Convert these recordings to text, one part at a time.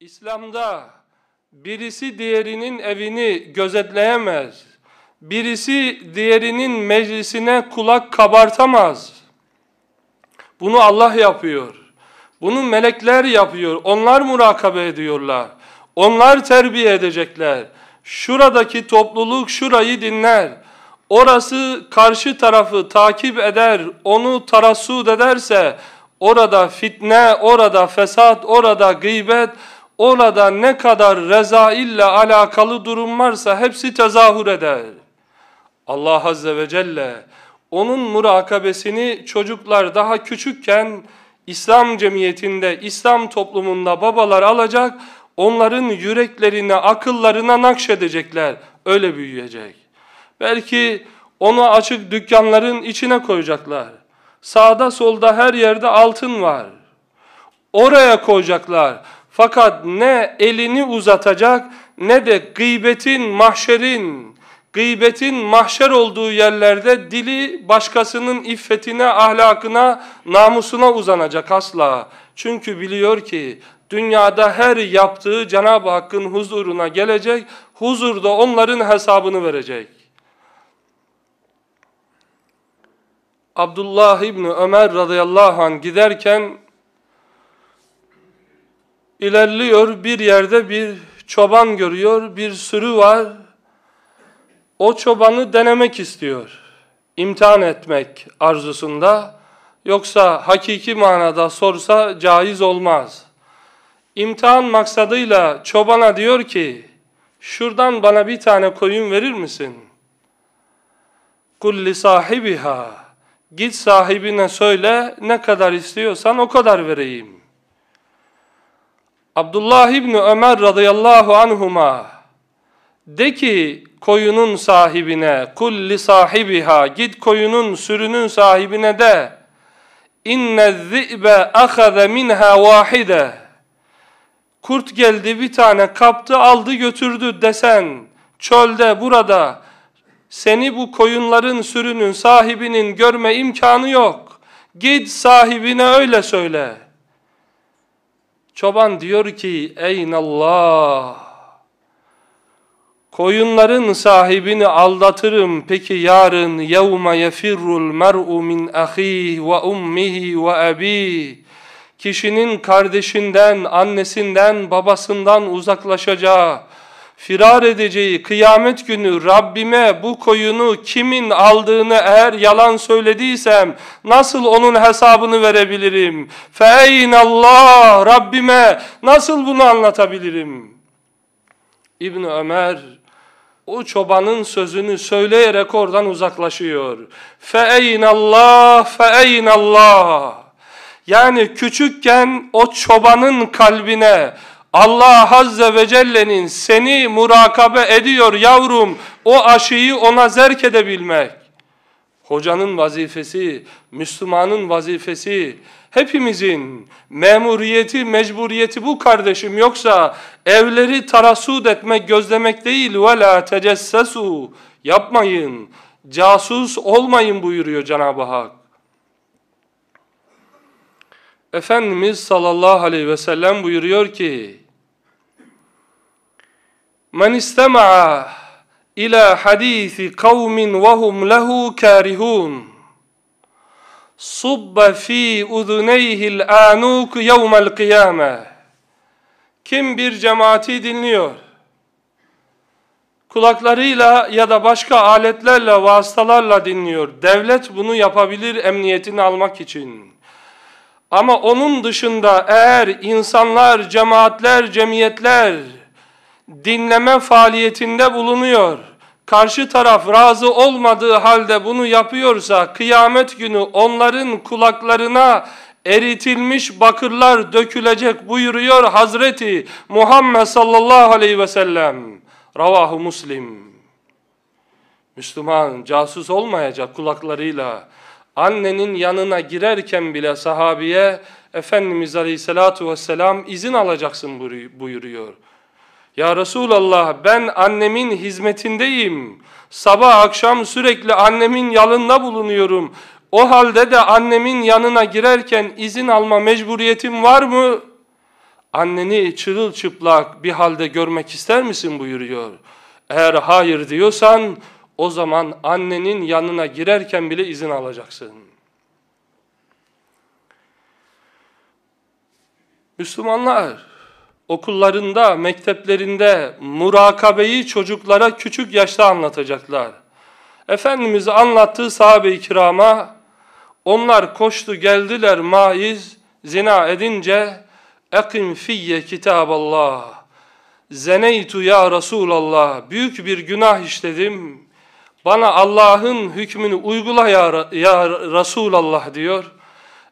İslam'da birisi diğerinin evini gözetleyemez. Birisi diğerinin meclisine kulak kabartamaz. Bunu Allah yapıyor. Bunu melekler yapıyor. Onlar murakabe ediyorlar. Onlar terbiye edecekler. Şuradaki topluluk şurayı dinler. Orası karşı tarafı takip eder, onu tarasud ederse orada fitne, orada fesat, orada gıybet, orada ne kadar rezaille alakalı durum varsa hepsi tezahür eder. Allah Azze ve Celle onun murakabesini çocuklar daha küçükken İslam cemiyetinde, İslam toplumunda babalar alacak, onların yüreklerine, akıllarına nakşedecekler. Öyle büyüyecek. Belki onu açık dükkanların içine koyacaklar. Sağda solda her yerde altın var. Oraya koyacaklar. Fakat ne elini uzatacak ne de gıybetin, mahşerin, gıybetin mahşer olduğu yerlerde dili başkasının iffetine, ahlakına, namusuna uzanacak asla. Çünkü biliyor ki dünyada her yaptığı Cenab-ı Hakk'ın huzuruna gelecek, huzurda onların hesabını verecek. Abdullah İbni Ömer radıyallahu anh giderken ilerliyor bir yerde bir çoban görüyor, bir sürü var. O çobanı denemek istiyor. İmtihan etmek arzusunda. Yoksa hakiki manada sorsa caiz olmaz. İmtihan maksadıyla çobana diyor ki, şuradan bana bir tane koyun verir misin? Kulli sahibiha. Git sahibine söyle ne kadar istiyorsan o kadar vereyim. Abdullah İbni Ömer radıyallahu anhuma de ki koyunun sahibine kulli sahibiha git koyunun sürünün sahibine de inne zi'be ahaze minha vahide kurt geldi bir tane kaptı aldı götürdü desen çölde burada seni bu koyunların sürünün sahibinin görme imkanı yok git sahibine öyle söyle.'' Çoban diyor ki eynallah. Koyunların sahibini aldatırım. Peki yarın yevme yefirrul mer'u min ahih ve ummihi ve abi. Kişinin kardeşinden, annesinden, babasından uzaklaşacağı, firar edeceği kıyamet günü Rabbime bu koyunu kimin aldığını eğer yalan söylediysem nasıl onun hesabını verebilirim? Fe'in Allah Rabbime nasıl bunu anlatabilirim? İbn Ömer o çobanın sözünü söyleyerek oradan uzaklaşıyor. Fe'in Allah fe'in Allah. Yani küçükken o çobanın kalbine Allah Azze ve Celle'nin seni murakabe ediyor yavrum o aşıyı ona zerk edebilmek. Hocanın vazifesi, Müslümanın vazifesi, hepimizin memuriyeti, mecburiyeti bu kardeşim. Yoksa evleri tarasud etmek, gözlemek değil. وَلَا تَجَسَّسُوا Yapmayın, casus olmayın buyuruyor Cenab-ı Hak. Efendimiz sallallahu aleyhi ve sellem buyuruyor ki, Men istema'a ila hadisi kavmin ve hum lehu karihun. Subba fi uzuneyhil anuk yevmel kıyame. Kim bir cemaati dinliyor? Kulaklarıyla ya da başka aletlerle, vasıtalarla dinliyor. Devlet bunu yapabilir emniyetini almak için. Ama onun dışında eğer insanlar, cemaatler, cemiyetler dinleme faaliyetinde bulunuyor. Karşı taraf razı olmadığı halde bunu yapıyorsa kıyamet günü onların kulaklarına eritilmiş bakırlar dökülecek buyuruyor Hazreti Muhammed sallallahu aleyhi ve sellem. Ravahu Muslim. Müslüman casus olmayacak kulaklarıyla. Annenin yanına girerken bile sahabiye Efendimiz aleyhissalatu vesselam izin alacaksın buyuruyor. Ya Resulallah ben annemin hizmetindeyim. Sabah akşam sürekli annemin yalında bulunuyorum. O halde de annemin yanına girerken izin alma mecburiyetim var mı? Anneni çırılçıplak bir halde görmek ister misin buyuruyor. Eğer hayır diyorsan o zaman annenin yanına girerken bile izin alacaksın. Müslümanlar okullarında, mekteplerinde murakabeyi çocuklara küçük yaşta anlatacaklar. Efendimiz anlattığı sahabe-i kirama onlar koştu geldiler maiz zina edince ekim fiyye kitaballah zeneytu ya Resulallah büyük bir günah işledim bana Allah'ın hükmünü uygula ya, ya Resulallah diyor.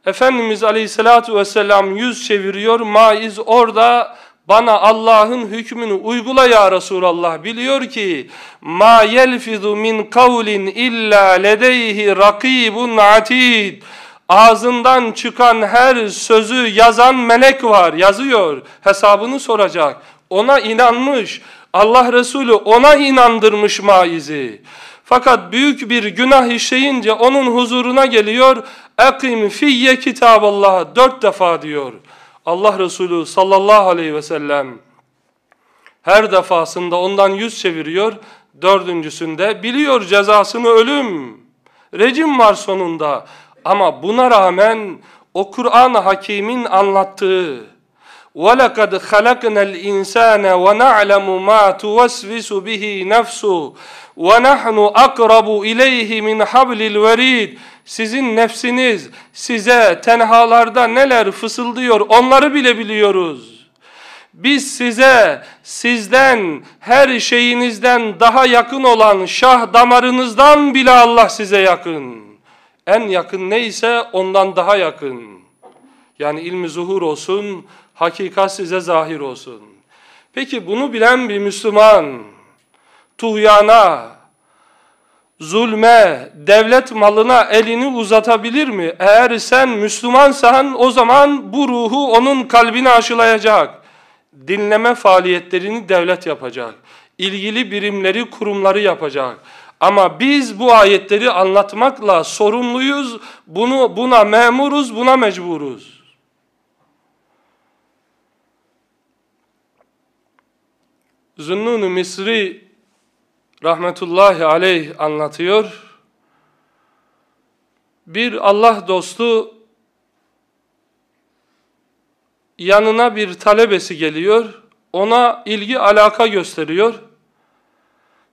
Efendimiz Aleyhisselatü Vesselam yüz çeviriyor. Maiz orada bana Allah'ın hükmünü uygula ya Resulallah. Biliyor ki ma yelfizu min kavlin illa ledeyhi rakibun atid. Ağzından çıkan her sözü yazan melek var. Yazıyor. Hesabını soracak. Ona inanmış. Allah Resulü ona inandırmış maizi. Fakat büyük bir günah işleyince onun huzuruna geliyor. Ekim fiyye kitaballah dört defa diyor. Allah Resulü sallallahu aleyhi ve sellem her defasında ondan yüz çeviriyor. Dördüncüsünde biliyor cezasını ölüm. Rejim var sonunda. Ama buna rağmen o Kur'an Hakim'in anlattığı وَلَقَدْ خَلَقْنَا الْاِنْسَانَ وَنَعْلَمُ مَا تُوَسْوِسُ بِهِ نَفْسُ ve nahnu akrabu ileyhi min hablil verid. Sizin nefsiniz size tenhalarda neler fısıldıyor onları bile biliyoruz. Biz size sizden her şeyinizden daha yakın olan şah damarınızdan bile Allah size yakın. En yakın neyse ondan daha yakın. Yani ilmi zuhur olsun, hakikat size zahir olsun. Peki bunu bilen bir Müslüman tuhyana, zulme, devlet malına elini uzatabilir mi? Eğer sen Müslümansan o zaman bu ruhu onun kalbine aşılayacak. Dinleme faaliyetlerini devlet yapacak. İlgili birimleri, kurumları yapacak. Ama biz bu ayetleri anlatmakla sorumluyuz. Bunu buna memuruz, buna mecburuz. Zünnun-u Misri rahmetullahi aleyh anlatıyor. Bir Allah dostu yanına bir talebesi geliyor. Ona ilgi alaka gösteriyor.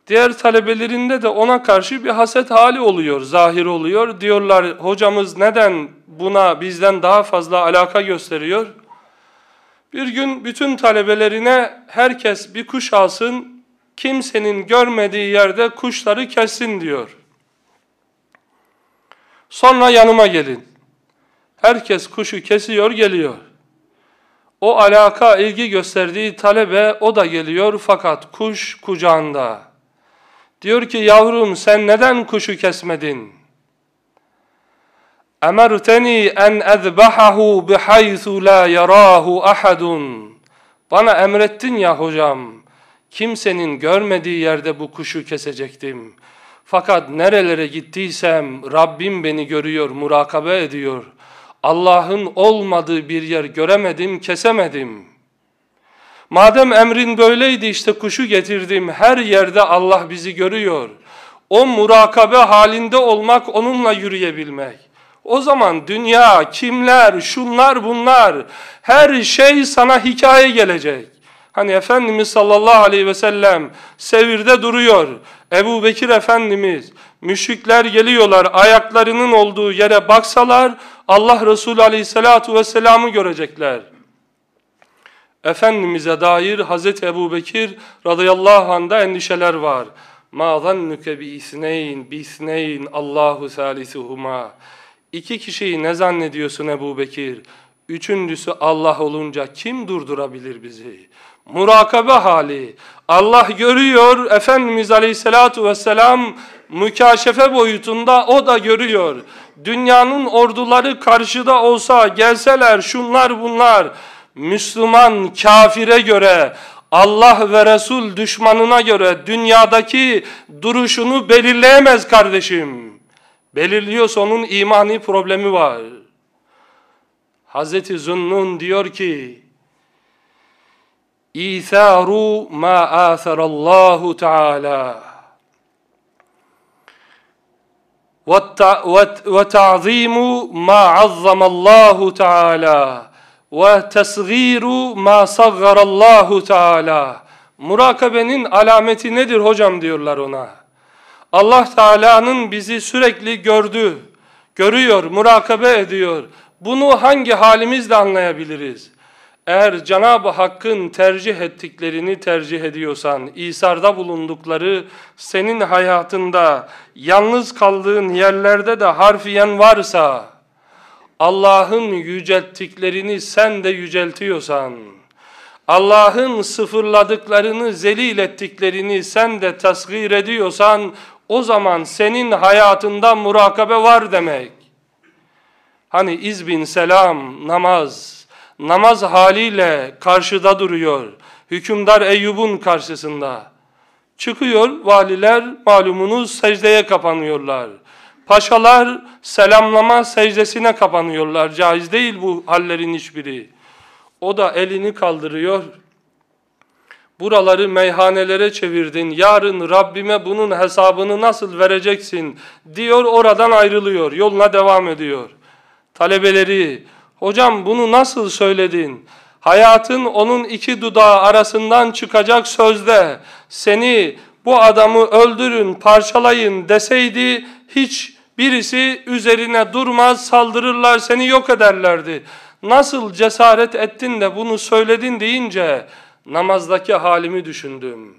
Diğer talebelerinde de ona karşı bir haset hali oluyor, zahir oluyor. Diyorlar hocamız neden buna bizden daha fazla alaka gösteriyor? Bir gün bütün talebelerine herkes bir kuş alsın, kimsenin görmediği yerde kuşları kesin diyor. Sonra yanıma gelin. Herkes kuşu kesiyor geliyor. O alaka ilgi gösterdiği talebe o da geliyor fakat kuş kucağında. Diyor ki yavrum sen neden kuşu kesmedin? Emerteni en ezbahahu bihaythu la yarahu ahadun. Bana emrettin ya hocam kimsenin görmediği yerde bu kuşu kesecektim. Fakat nerelere gittiysem Rabbim beni görüyor, murakabe ediyor. Allah'ın olmadığı bir yer göremedim, kesemedim. Madem emrin böyleydi işte kuşu getirdim. Her yerde Allah bizi görüyor. O murakabe halinde olmak, onunla yürüyebilmek. O zaman dünya, kimler, şunlar, bunlar, her şey sana hikaye gelecek. Hani Efendimiz sallallahu aleyhi ve sellem sevirde duruyor. Ebu Bekir Efendimiz, müşrikler geliyorlar ayaklarının olduğu yere baksalar Allah Resulü aleyhissalatu vesselam'ı görecekler. Efendimiz'e dair Hazreti Ebu Bekir radıyallahu anh'da endişeler var. مَا ظَنُّكَ بِاِثْنَيْنِ بِاِثْنَيْنِ Allahu ثَالِثُهُمَا İki kişiyi ne zannediyorsun Ebu Bekir? Üçüncüsü Allah olunca kim durdurabilir bizi? Murakabe hali. Allah görüyor, Efendimiz Aleyhisselatü Vesselam mükaşefe boyutunda o da görüyor. Dünyanın orduları karşıda olsa gelseler şunlar bunlar. Müslüman kafire göre Allah ve Resul düşmanına göre dünyadaki duruşunu belirleyemez kardeşim. Belirliyorsa onun imani problemi var. Hazreti Zünnun diyor ki İtharu ma asarallahu Teala. وتعظيم ما عظم الله تعالى وتصغير ما صغر الله تعالى Murakabenin alameti nedir hocam diyorlar ona. Allah Teala'nın bizi sürekli gördü, görüyor, murakabe ediyor. Bunu hangi halimizle anlayabiliriz? Eğer Cenab-ı Hakk'ın tercih ettiklerini tercih ediyorsan, İsar'da bulundukları senin hayatında, yalnız kaldığın yerlerde de harfiyen varsa, Allah'ın yücelttiklerini sen de yüceltiyorsan, Allah'ın sıfırladıklarını, zelil ettiklerini sen de tasgir ediyorsan, o zaman senin hayatında murakabe var demek. Hani bin Selam, namaz, namaz haliyle karşıda duruyor. Hükümdar Eyyub'un karşısında. Çıkıyor valiler malumunuz secdeye kapanıyorlar. Paşalar selamlama secdesine kapanıyorlar. Caiz değil bu hallerin hiçbiri. O da elini kaldırıyor. Buraları meyhanelere çevirdin. Yarın Rabbime bunun hesabını nasıl vereceksin diyor oradan ayrılıyor. Yoluna devam ediyor. Talebeleri, Hocam bunu nasıl söyledin? Hayatın onun iki dudağı arasından çıkacak sözde seni bu adamı öldürün, parçalayın deseydi hiç birisi üzerine durmaz, saldırırlar, seni yok ederlerdi. Nasıl cesaret ettin de bunu söyledin deyince namazdaki halimi düşündüm.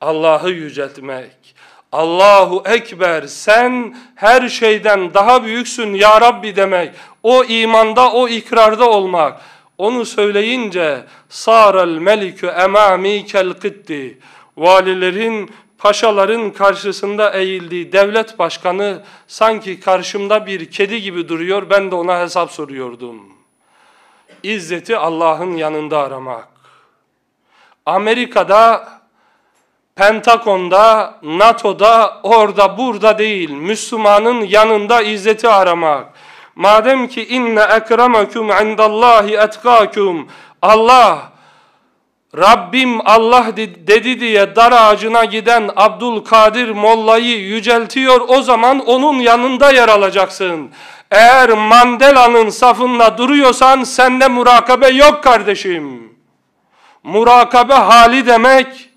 Allah'ı yüceltmek. Allahu Ekber sen her şeyden daha büyüksün ya Rabbi demek o imanda, o ikrarda olmak. Onu söyleyince saral melikü emami kel kitti. Valilerin, paşaların karşısında eğildiği devlet başkanı sanki karşımda bir kedi gibi duruyor. Ben de ona hesap soruyordum. İzzeti Allah'ın yanında aramak. Amerika'da Pentagon'da, NATO'da, orada, burada değil, Müslümanın yanında izzeti aramak. Madem ki inne ekremakum indallahi etkakum. Allah Rabbim Allah dedi diye dar ağacına giden Abdülkadir Molla'yı yüceltiyor. O zaman onun yanında yer alacaksın. Eğer Mandela'nın safında duruyorsan sende murakabe yok kardeşim. Murakabe hali demek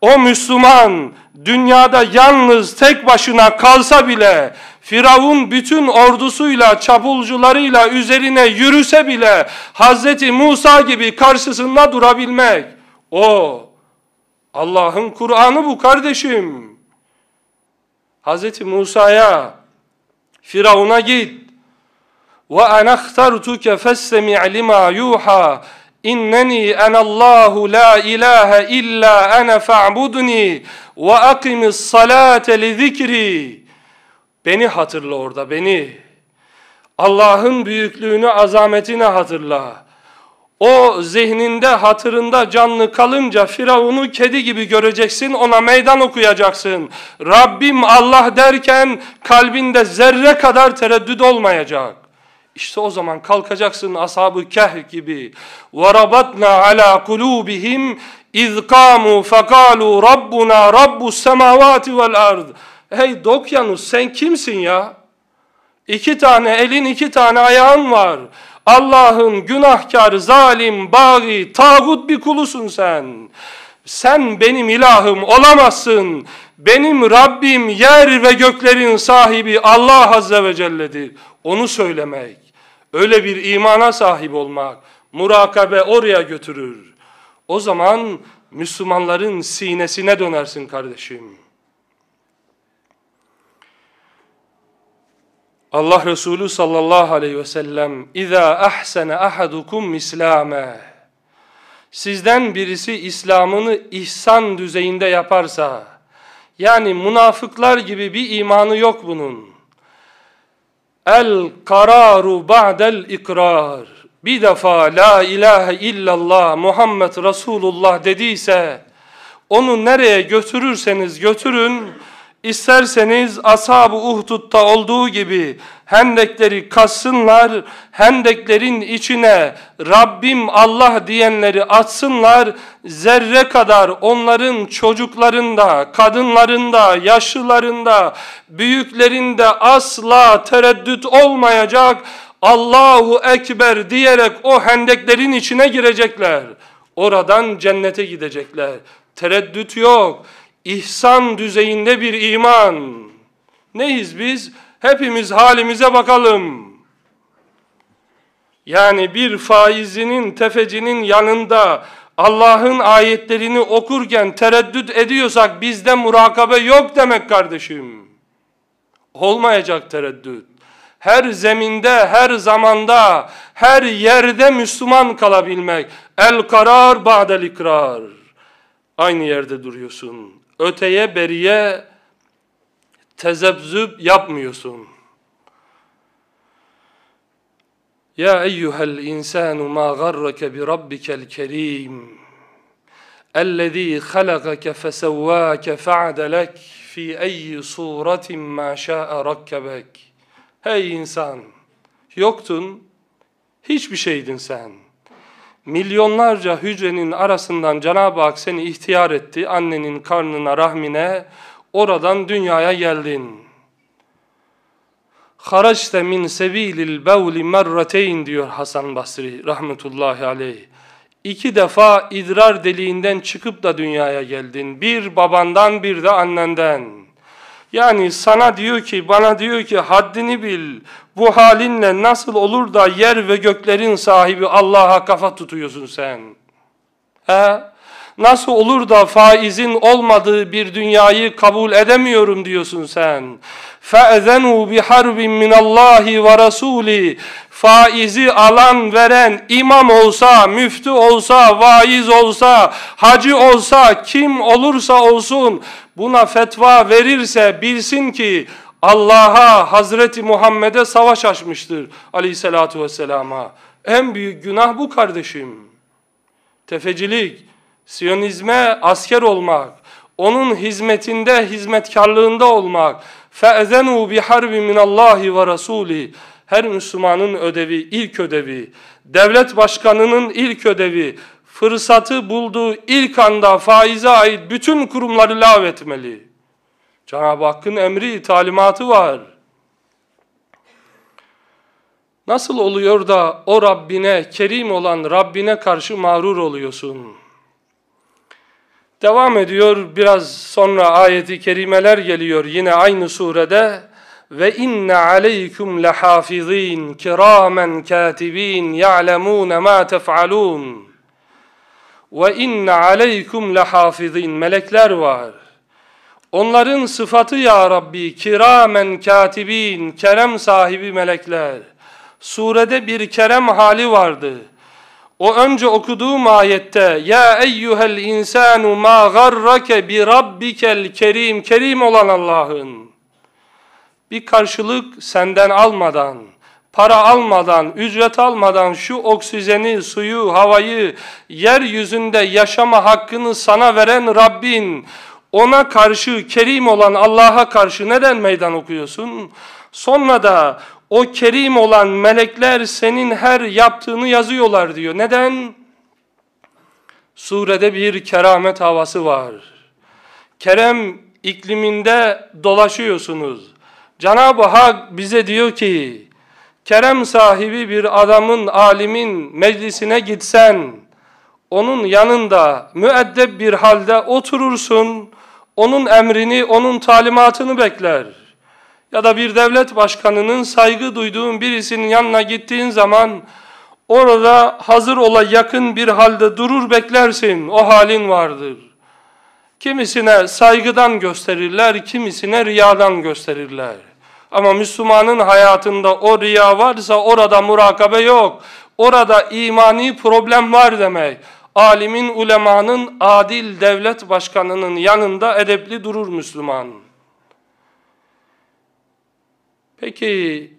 o Müslüman dünyada yalnız tek başına kalsa bile Firavun bütün ordusuyla, çapulcularıyla üzerine yürüse bile Hz. Musa gibi karşısında durabilmek. O Allah'ın Kur'an'ı bu kardeşim. Hz. Musa'ya Firavun'a git. Ve anahtartuke fessemi' lima يُوحَى İnneni enallahu la لَا illa ene fa'budni فَاعْبُدْنِي akimis الصَّلَاةَ لِذِكْرِي Beni hatırla orada, beni. Allah'ın büyüklüğünü, azametini hatırla. O zihninde, hatırında canlı kalınca Firavun'u kedi gibi göreceksin, ona meydan okuyacaksın. Rabbim Allah derken kalbinde zerre kadar tereddüt olmayacak. İşte o zaman kalkacaksın ashabı keh gibi. وَرَبَطْنَا عَلَى قُلُوبِهِمْ اِذْ قَامُوا فَقَالُوا رَبُّنَا رَبُّ السَّمَاوَاتِ وَالْاَرْضِ Hey Dokyanus sen kimsin ya? İki tane elin iki tane ayağın var. Allah'ın günahkar, zalim, bağı, tağut bir kulusun sen. Sen benim ilahım olamazsın. Benim Rabbim yer ve göklerin sahibi Allah Azze ve Celle'dir. Onu söylemek, öyle bir imana sahip olmak, murakabe oraya götürür. O zaman Müslümanların sinesine dönersin kardeşim. Allah Resulü sallallahu aleyhi ve sellem اِذَا ahsene ahadukum islame Sizden birisi İslam'ını ihsan düzeyinde yaparsa yani münafıklar gibi bir imanı yok bunun. El kararu ba'del ikrar bir defa la ilahe illallah Muhammed Resulullah dediyse onu nereye götürürseniz götürün İsterseniz ashab-ı Uhdud'da olduğu gibi hendekleri kassınlar, hendeklerin içine Rabbim Allah diyenleri atsınlar, zerre kadar onların çocuklarında, kadınlarında, yaşlılarında, büyüklerinde asla tereddüt olmayacak, Allahu Ekber diyerek o hendeklerin içine girecekler. Oradan cennete gidecekler. Tereddüt yok. İhsan düzeyinde bir iman. Neyiz biz? Hepimiz halimize bakalım. Yani bir faizinin, tefecinin yanında Allah'ın ayetlerini okurken tereddüt ediyorsak bizde murakabe yok demek kardeşim. Olmayacak tereddüt. Her zeminde, her zamanda, her yerde Müslüman kalabilmek. El karar ba'del ikrar. Aynı yerde duruyorsun. Öteye beriye tezebzüp yapmıyorsun. Ya eyyuhel insanu ma garrake bi rabbikel kerim. الذي خلقك فسواك فعدلك في أي صورة ما شاء ركبك. Hey insan, yoktun, hiçbir şeydin sen milyonlarca hücrenin arasından Cenab-ı Hak seni ihtiyar etti. Annenin karnına, rahmine, oradan dünyaya geldin. Haraçte min sebilil bevli merrateyn diyor Hasan Basri rahmetullahi aleyh. İki defa idrar deliğinden çıkıp da dünyaya geldin. Bir babandan bir de annenden. Yani sana diyor ki, bana diyor ki haddini bil bu halinle nasıl olur da yer ve göklerin sahibi Allah'a kafa tutuyorsun sen? He? Nasıl olur da faizin olmadığı bir dünyayı kabul edemiyorum diyorsun sen? فَاَذَنُوا بِحَرْبٍ مِنَ اللّٰهِ وَرَسُولِ Faizi alan veren imam olsa, müftü olsa, vaiz olsa, hacı olsa, kim olursa olsun buna fetva verirse bilsin ki Allah'a, Hazreti Muhammed'e savaş açmıştır aleyhissalatu vesselama. En büyük günah bu kardeşim. Tefecilik, Siyonizme asker olmak, onun hizmetinde, hizmetkarlığında olmak. فَاَذَنُوا بِحَرْبِ مِنَ اللّٰهِ وَرَسُولِهِ Her Müslümanın ödevi, ilk ödevi, devlet başkanının ilk ödevi, fırsatı bulduğu ilk anda faize ait bütün kurumları lağvetmeli. etmeli. Cenab-ı Hakk'ın emri, talimatı var. Nasıl oluyor da o Rabbine, kerim olan Rabbine karşı mağrur oluyorsun? Devam ediyor biraz sonra ayeti kerimeler geliyor yine aynı surede ve inne aleykum lahafizin kiramen katibin ya'lemun ma tef'alun ve inne aleykum lahafizin melekler var Onların sıfatı ya Rabbi kiramen katibin kerem sahibi melekler. Surede bir kerem hali vardı. O önce okuduğum ayette ya eyyuhel insanu ma garrake bi rabbikel kerim kerim olan Allah'ın bir karşılık senden almadan para almadan, ücret almadan şu oksijeni, suyu, havayı, yeryüzünde yaşama hakkını sana veren Rabbin, ona karşı kerim olan Allah'a karşı neden meydan okuyorsun? Sonra da o kerim olan melekler senin her yaptığını yazıyorlar diyor. Neden? Surede bir keramet havası var. Kerem ikliminde dolaşıyorsunuz. Cenab-ı Hak bize diyor ki, kerem sahibi bir adamın, alimin meclisine gitsen, onun yanında müeddeb bir halde oturursun, onun emrini, onun talimatını bekler. Ya da bir devlet başkanının saygı duyduğun birisinin yanına gittiğin zaman orada hazır ola yakın bir halde durur beklersin. O halin vardır. Kimisine saygıdan gösterirler, kimisine riyadan gösterirler. Ama Müslümanın hayatında o riya varsa orada murakabe yok. Orada imani problem var demek alimin, ulemanın, adil devlet başkanının yanında edepli durur Müslüman. Peki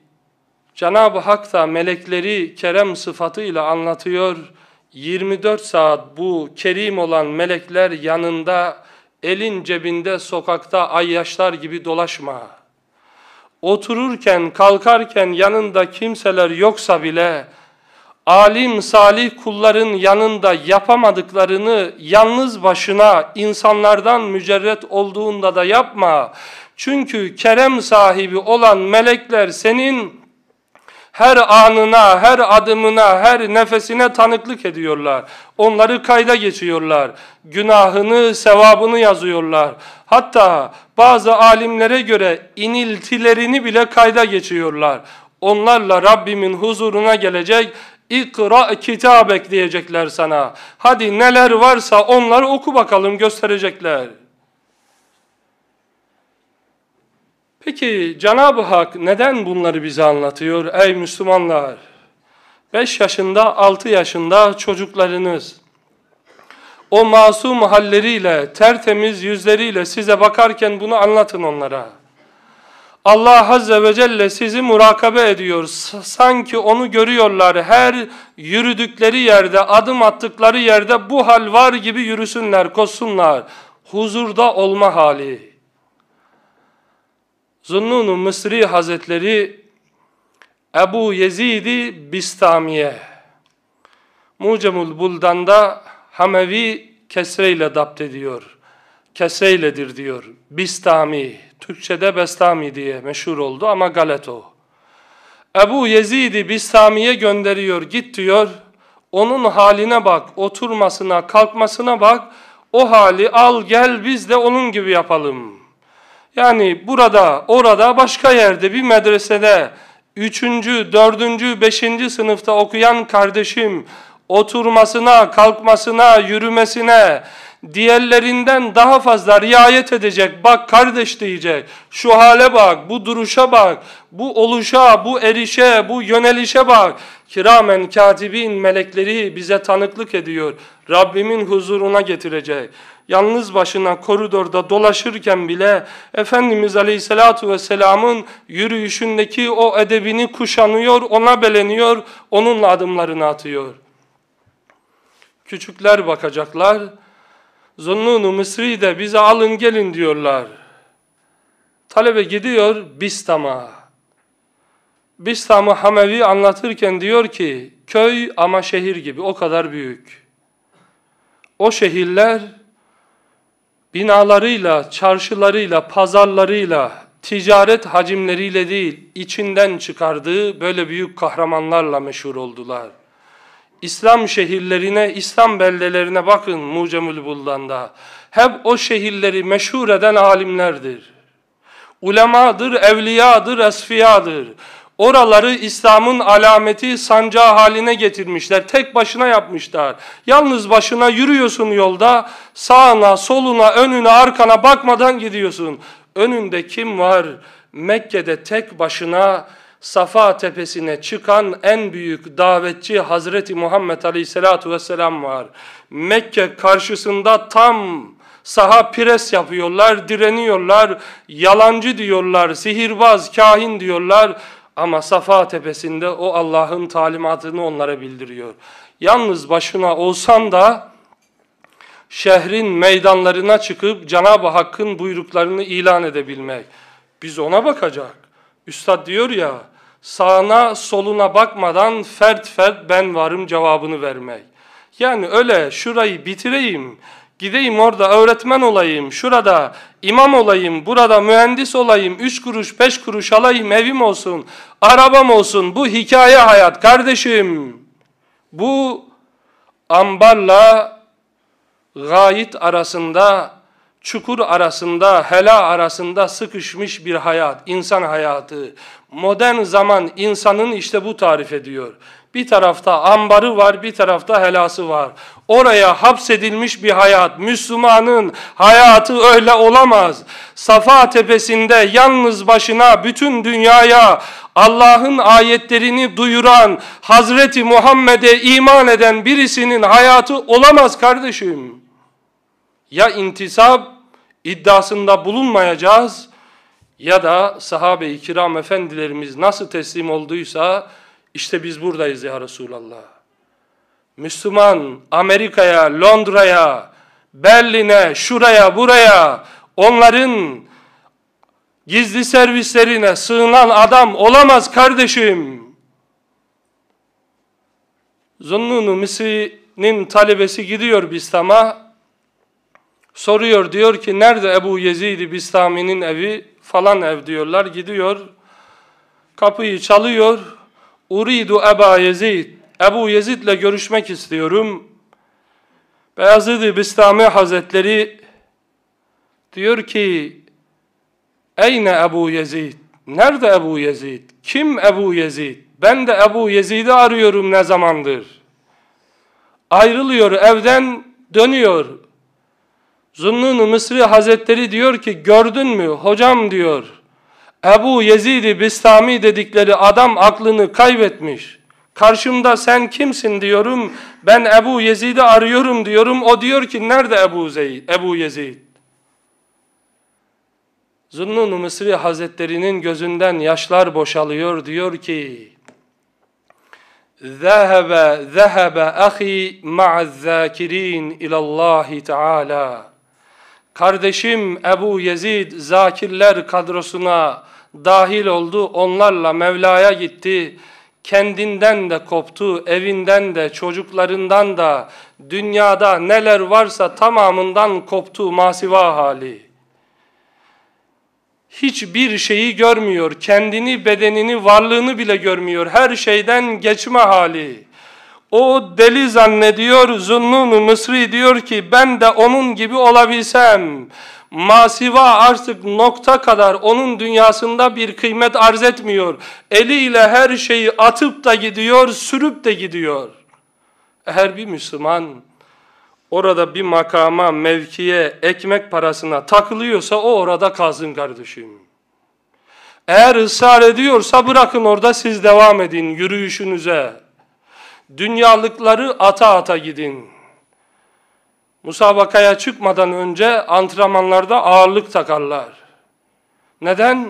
Cenab-ı Hak da melekleri kerem sıfatıyla anlatıyor. 24 saat bu kerim olan melekler yanında, elin cebinde, sokakta ayyaşlar gibi dolaşma. Otururken, kalkarken yanında kimseler yoksa bile alim salih kulların yanında yapamadıklarını yalnız başına insanlardan mücerret olduğunda da yapma. Çünkü kerem sahibi olan melekler senin her anına, her adımına, her nefesine tanıklık ediyorlar. Onları kayda geçiyorlar. Günahını, sevabını yazıyorlar. Hatta bazı alimlere göre iniltilerini bile kayda geçiyorlar. Onlarla Rabbimin huzuruna gelecek İkra kitap diyecekler sana. Hadi neler varsa onları oku bakalım gösterecekler. Peki Cenab-ı Hak neden bunları bize anlatıyor ey Müslümanlar? 5 yaşında, 6 yaşında çocuklarınız o masum halleriyle, tertemiz yüzleriyle size bakarken bunu anlatın onlara. Allah Azze ve Celle sizi murakabe ediyor. Sanki onu görüyorlar. Her yürüdükleri yerde, adım attıkları yerde bu hal var gibi yürüsünler, koşsunlar. Huzurda olma hali. Zunnun-u Mısri Hazretleri Ebu Yezid-i Bistamiye Mucemul Buldan'da Hamevi kesreyle dapt ediyor. Kesreyledir diyor. Bistami Türkçe'de Bestami diye meşhur oldu ama Galeto. Ebu Yezid'i Bistami'ye gönderiyor, git diyor. Onun haline bak, oturmasına, kalkmasına bak. O hali al gel biz de onun gibi yapalım. Yani burada, orada, başka yerde bir medresede üçüncü, dördüncü, beşinci sınıfta okuyan kardeşim oturmasına, kalkmasına, yürümesine, diğerlerinden daha fazla riayet edecek. Bak kardeş diyecek. Şu hale bak, bu duruşa bak, bu oluşa, bu erişe, bu yönelişe bak. Kiramen katibin melekleri bize tanıklık ediyor. Rabbimin huzuruna getirecek. Yalnız başına koridorda dolaşırken bile Efendimiz Aleyhisselatü Vesselam'ın yürüyüşündeki o edebini kuşanıyor, ona beleniyor, onunla adımlarını atıyor. Küçükler bakacaklar, Zunnun-u Mısri'yi de bize alın gelin diyorlar. Talebe gidiyor Bistam'a. Bistam'ı Hamevi anlatırken diyor ki, köy ama şehir gibi o kadar büyük. O şehirler binalarıyla, çarşılarıyla, pazarlarıyla, ticaret hacimleriyle değil, içinden çıkardığı böyle büyük kahramanlarla meşhur oldular. İslam şehirlerine, İslam beldelerine bakın Mucemül Buldan'da. Hep o şehirleri meşhur eden alimlerdir. Ulemadır, evliyadır, esfiyadır. Oraları İslam'ın alameti sancağı haline getirmişler. Tek başına yapmışlar. Yalnız başına yürüyorsun yolda. Sağına, soluna, önüne, arkana bakmadan gidiyorsun. Önünde kim var? Mekke'de tek başına Safa tepesine çıkan en büyük davetçi Hazreti Muhammed Aleyhisselatü Vesselam var. Mekke karşısında tam saha pres yapıyorlar, direniyorlar, yalancı diyorlar, sihirbaz, kahin diyorlar. Ama Safa tepesinde o Allah'ın talimatını onlara bildiriyor. Yalnız başına olsan da şehrin meydanlarına çıkıp Cenab-ı Hakk'ın buyruklarını ilan edebilmek. Biz ona bakacak. Üstad diyor ya, sağına soluna bakmadan fert fert ben varım cevabını vermek. Yani öyle şurayı bitireyim, gideyim orada öğretmen olayım, şurada imam olayım, burada mühendis olayım, üç kuruş beş kuruş alayım, evim olsun, arabam olsun. Bu hikaye hayat kardeşim. Bu ambarla gayet arasında, çukur arasında, hela arasında sıkışmış bir hayat, insan hayatı modern zaman insanın işte bu tarif ediyor. Bir tarafta ambarı var, bir tarafta helası var. Oraya hapsedilmiş bir hayat. Müslümanın hayatı öyle olamaz. Safa tepesinde yalnız başına bütün dünyaya Allah'ın ayetlerini duyuran, Hazreti Muhammed'e iman eden birisinin hayatı olamaz kardeşim. Ya intisap iddiasında bulunmayacağız ya da sahabe-i kiram efendilerimiz nasıl teslim olduysa işte biz buradayız ya Resulallah. Müslüman Amerika'ya, Londra'ya, Berlin'e, şuraya, buraya onların gizli servislerine sığınan adam olamaz kardeşim. Zunnun Misi'nin talebesi gidiyor Bistam'a. Soruyor diyor ki nerede Ebu yezid Bistami'nin evi? falan ev diyorlar. Gidiyor, kapıyı çalıyor. Uridu Eba Yezid. Ebu Yezid'le görüşmek istiyorum. Beyazıd-ı Bistami Hazretleri diyor ki Eyne Ebu Yezid? Nerede Ebu Yezid? Kim Ebu Yezid? Ben de Ebu Yezid'i arıyorum ne zamandır. Ayrılıyor evden dönüyor. Zunnun-u Mısri Hazretleri diyor ki gördün mü hocam diyor. Ebu Yezid-i Bistami dedikleri adam aklını kaybetmiş. Karşımda sen kimsin diyorum. Ben Ebu Yezid'i arıyorum diyorum. O diyor ki nerede Ebu, Zeyd, Ebu Yezid? Zunnun-u Mısri Hazretleri'nin gözünden yaşlar boşalıyor. Diyor ki ذهب ذهب أخي مع الذاكرين إلى الله تعالى Kardeşim Ebu Yezid Zakirler kadrosuna dahil oldu. Onlarla Mevla'ya gitti. Kendinden de koptu, evinden de, çocuklarından da, dünyada neler varsa tamamından koptu masiva hali. Hiçbir şeyi görmüyor, kendini, bedenini, varlığını bile görmüyor. Her şeyden geçme hali. O deli zannediyor Zunnun-u Mısri diyor ki ben de onun gibi olabilsem masiva artık nokta kadar onun dünyasında bir kıymet arz etmiyor. Eliyle her şeyi atıp da gidiyor, sürüp de gidiyor. Eğer bir Müslüman orada bir makama, mevkiye, ekmek parasına takılıyorsa o orada kalsın kardeşim. Eğer ısrar ediyorsa bırakın orada siz devam edin yürüyüşünüze. Dünyalıkları ata ata gidin. Musabakaya çıkmadan önce antrenmanlarda ağırlık takarlar. Neden?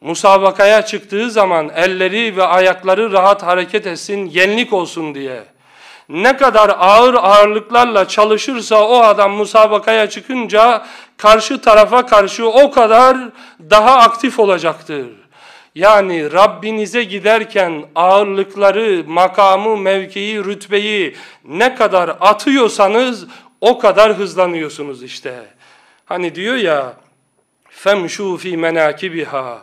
Musabakaya çıktığı zaman elleri ve ayakları rahat hareket etsin, yenlik olsun diye. Ne kadar ağır ağırlıklarla çalışırsa o adam musabakaya çıkınca karşı tarafa karşı o kadar daha aktif olacaktır. Yani Rabbinize giderken ağırlıkları, makamı, mevkiyi, rütbeyi ne kadar atıyorsanız o kadar hızlanıyorsunuz işte. Hani diyor ya femşu fi menakibiha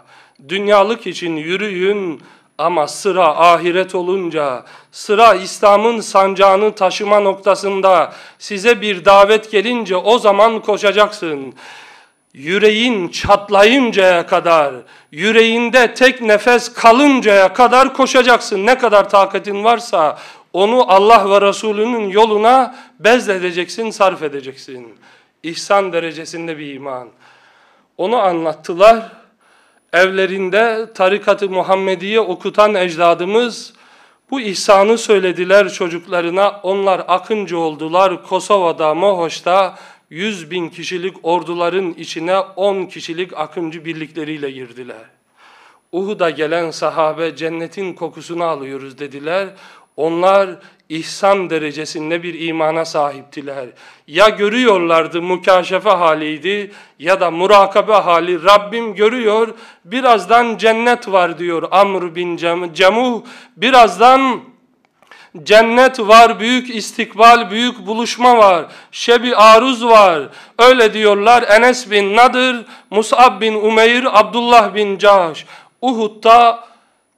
dünyalık için yürüyün ama sıra ahiret olunca, sıra İslam'ın sancağını taşıma noktasında size bir davet gelince o zaman koşacaksın yüreğin çatlayıncaya kadar, yüreğinde tek nefes kalıncaya kadar koşacaksın. Ne kadar takatin varsa onu Allah ve Resulünün yoluna bezledeceksin, sarf edeceksin. İhsan derecesinde bir iman. Onu anlattılar. Evlerinde tarikatı Muhammediye okutan ecdadımız bu ihsanı söylediler çocuklarına. Onlar akıncı oldular Kosova'da, Mohoş'ta, 100 bin kişilik orduların içine 10 kişilik akıncı birlikleriyle girdiler. Uhud'a gelen sahabe cennetin kokusunu alıyoruz dediler. Onlar ihsan derecesinde bir imana sahiptiler. Ya görüyorlardı mukaşefe haliydi ya da murakabe hali. Rabbim görüyor birazdan cennet var diyor Amr bin Cemuh. Birazdan Cennet var, büyük istikbal, büyük buluşma var. Şebi aruz var. Öyle diyorlar Enes bin Nadır, Mus'ab bin Umeyr, Abdullah bin Caş. Uhud'da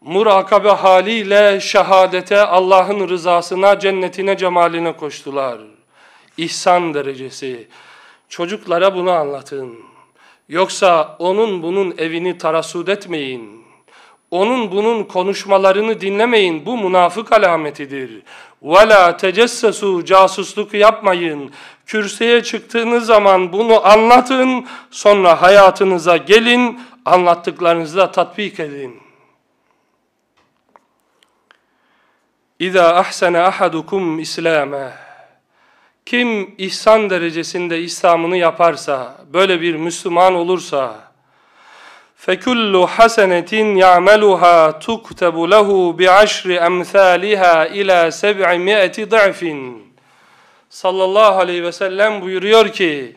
murakabe haliyle şehadete, Allah'ın rızasına, cennetine, cemaline koştular. İhsan derecesi. Çocuklara bunu anlatın. Yoksa onun bunun evini tarasud etmeyin. Onun bunun konuşmalarını dinlemeyin. Bu münafık alametidir. وَلَا تَجَسَّسُوا Casusluk yapmayın. Kürsüye çıktığınız zaman bunu anlatın. Sonra hayatınıza gelin. Anlattıklarınızı da tatbik edin. اِذَا اَحْسَنَ اَحَدُكُمْ اِسْلَامَهِ Kim ihsan derecesinde İslam'ını yaparsa, böyle bir Müslüman olursa, فَكُلُّ حَسَنَةٍ يَعْمَلُهَا تُكْتَبُ لَهُ بِعَشْرِ اَمْثَالِهَا اِلَى سَبْعِ ضَعْفٍ Sallallahu aleyhi ve sellem buyuruyor ki,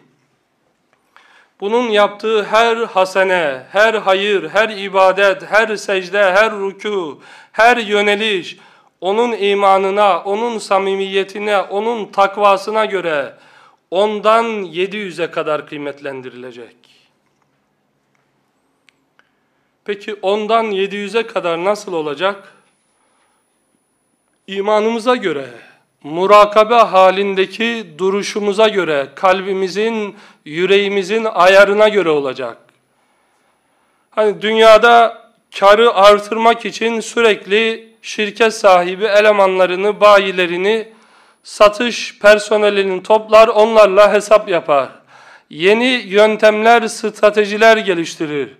bunun yaptığı her hasene, her hayır, her ibadet, her secde, her rükû, her yöneliş, onun imanına, onun samimiyetine, onun takvasına göre ondan 700'e kadar kıymetlendirilecek. Peki ondan 700'e kadar nasıl olacak? İmanımıza göre, murakabe halindeki duruşumuza göre, kalbimizin, yüreğimizin ayarına göre olacak. Hani dünyada karı artırmak için sürekli şirket sahibi elemanlarını, bayilerini, satış personelini toplar, onlarla hesap yapar. Yeni yöntemler, stratejiler geliştirir.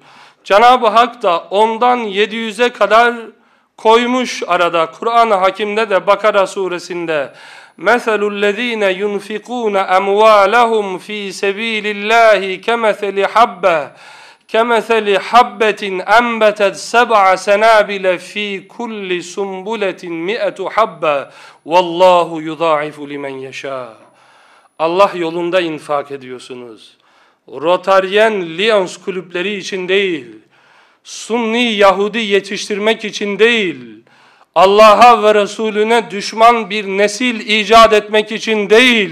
Cenab-ı Hak da ondan 700'e kadar koymuş arada. Kur'an-ı Hakim'de de Bakara suresinde مَثَلُ الَّذ۪ينَ يُنْفِقُونَ أَمْوَالَهُمْ ف۪ي سَب۪يلِ اللّٰهِ كَمَثَلِ حَبَّةٍ كَمَثَلِ حَبَّةٍ أَنْبَتَتْ سَبْعَ سَنَابِلَ ف۪ي كُلِّ سُنْبُلَةٍ مِئَةُ حَبَّةٍ وَاللّٰهُ يُضَاعِفُ لِمَنْ يَشَاءُ Allah yolunda infak ediyorsunuz. Rotaryen Lyons kulüpleri için değil, Sunni Yahudi yetiştirmek için değil, Allah'a ve Resulüne düşman bir nesil icat etmek için değil,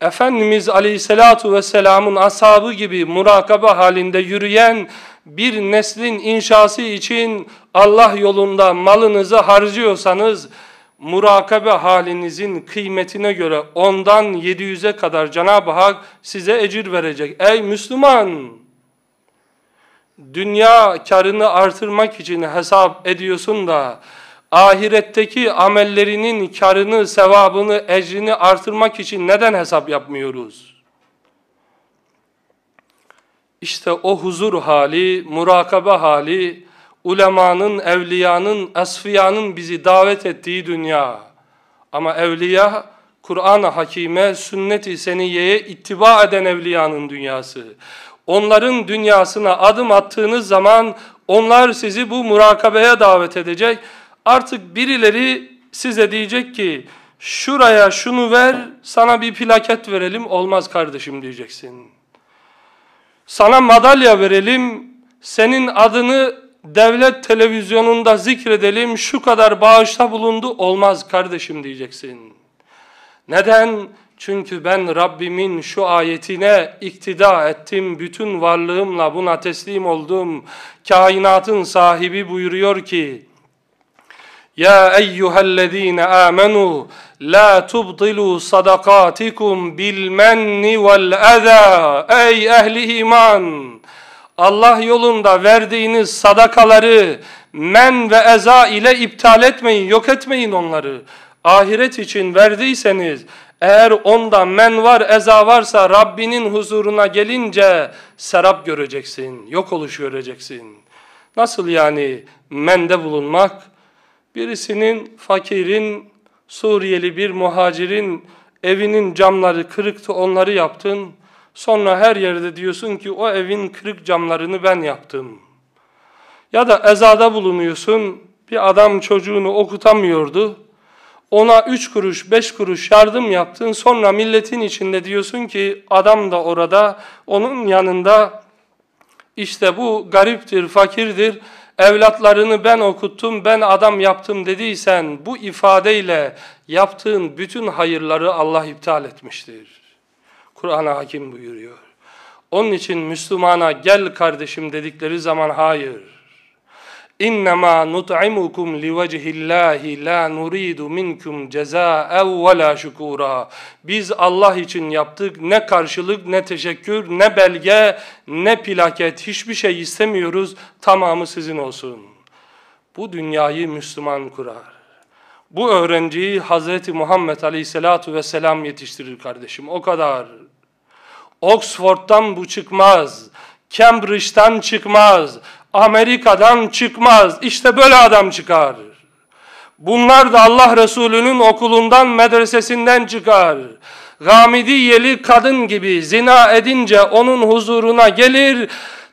Efendimiz Aleyhisselatu Vesselam'ın ashabı gibi murakabe halinde yürüyen bir neslin inşası için Allah yolunda malınızı harcıyorsanız, murakabe halinizin kıymetine göre ondan 700'e kadar Cenab-ı Hak size ecir verecek. Ey Müslüman! Dünya karını artırmak için hesap ediyorsun da ahiretteki amellerinin karını, sevabını, ecrini artırmak için neden hesap yapmıyoruz? İşte o huzur hali, murakabe hali, ulemanın, evliyanın, esfiyanın bizi davet ettiği dünya. Ama evliya, Kur'an-ı Hakime, sünnet-i seniyeye ittiba eden evliyanın dünyası. Onların dünyasına adım attığınız zaman onlar sizi bu murakabeye davet edecek. Artık birileri size diyecek ki şuraya şunu ver sana bir plaket verelim olmaz kardeşim diyeceksin. Sana madalya verelim senin adını devlet televizyonunda zikredelim şu kadar bağışta bulundu olmaz kardeşim diyeceksin. Neden? Çünkü ben Rabbimin şu ayetine iktida ettim, bütün varlığımla buna teslim oldum. Kainatın sahibi buyuruyor ki, Ya eyyühellezine amenu, la tubdilu sadakatikum bil menni vel eza, ey ehli iman! Allah yolunda verdiğiniz sadakaları men ve eza ile iptal etmeyin, yok etmeyin onları. Ahiret için verdiyseniz, eğer onda men var, eza varsa Rabbinin huzuruna gelince serap göreceksin, yok oluş göreceksin. Nasıl yani mende bulunmak? Birisinin, fakirin, Suriyeli bir muhacirin evinin camları kırıktı onları yaptın. Sonra her yerde diyorsun ki o evin kırık camlarını ben yaptım. Ya da ezada bulunuyorsun. Bir adam çocuğunu okutamıyordu. Ona üç kuruş, beş kuruş yardım yaptın. Sonra milletin içinde diyorsun ki adam da orada, onun yanında işte bu gariptir, fakirdir. Evlatlarını ben okuttum, ben adam yaptım dediysen bu ifadeyle yaptığın bütün hayırları Allah iptal etmiştir. Kur'an-ı Hakim buyuruyor. Onun için Müslümana gel kardeşim dedikleri zaman hayır. İnnemâ nut'imukum livecihillâhi la nuridu minkum cezâev ve la şükûrâ. Biz Allah için yaptık ne karşılık ne teşekkür ne belge ne plaket hiçbir şey istemiyoruz tamamı sizin olsun. Bu dünyayı Müslüman kurar. Bu öğrenciyi Hazreti Muhammed Aleyhisselatu Vesselam yetiştirir kardeşim o kadar. Oxford'dan bu çıkmaz. Cambridge'den çıkmaz. Amerika'dan çıkmaz. İşte böyle adam çıkar. Bunlar da Allah Resulü'nün okulundan, medresesinden çıkar. Gamidiyeli kadın gibi zina edince onun huzuruna gelir.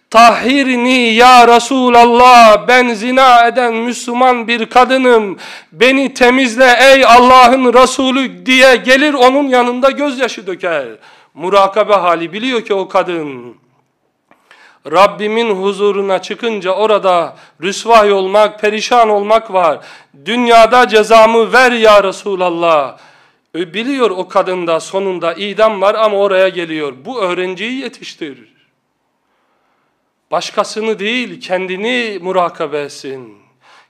Tahhirni ya Resulallah ben zina eden Müslüman bir kadınım. Beni temizle ey Allah'ın Resulü diye gelir onun yanında gözyaşı döker. Murakabe hali biliyor ki o kadın. Rabbimin huzuruna çıkınca orada rüsvay olmak, perişan olmak var. Dünyada cezamı ver ya Resulallah. E, biliyor o kadında sonunda idam var ama oraya geliyor. Bu öğrenciyi yetiştir. Başkasını değil kendini murakabe etsin.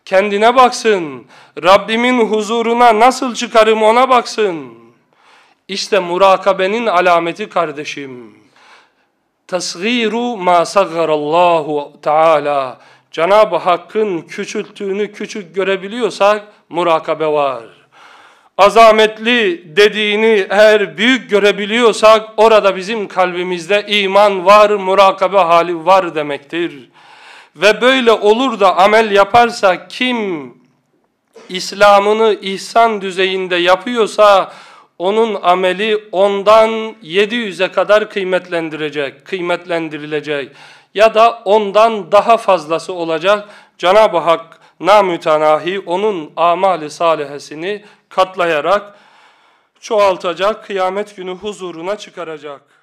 Kendine baksın. Rabbimin huzuruna nasıl çıkarım ona baksın. İşte murakabenin alameti kardeşim. Tasgiru ma saggarallahu Teala. Cenab-ı Hakk'ın küçülttüğünü küçük görebiliyorsak murakabe var. Azametli dediğini eğer büyük görebiliyorsak orada bizim kalbimizde iman var, murakabe hali var demektir. Ve böyle olur da amel yaparsa kim İslam'ını ihsan düzeyinde yapıyorsa onun ameli ondan 700'e kadar kıymetlendirecek, kıymetlendirilecek ya da ondan daha fazlası olacak. Cenab-ı Hak namütenahi onun amali salihesini katlayarak çoğaltacak, kıyamet günü huzuruna çıkaracak.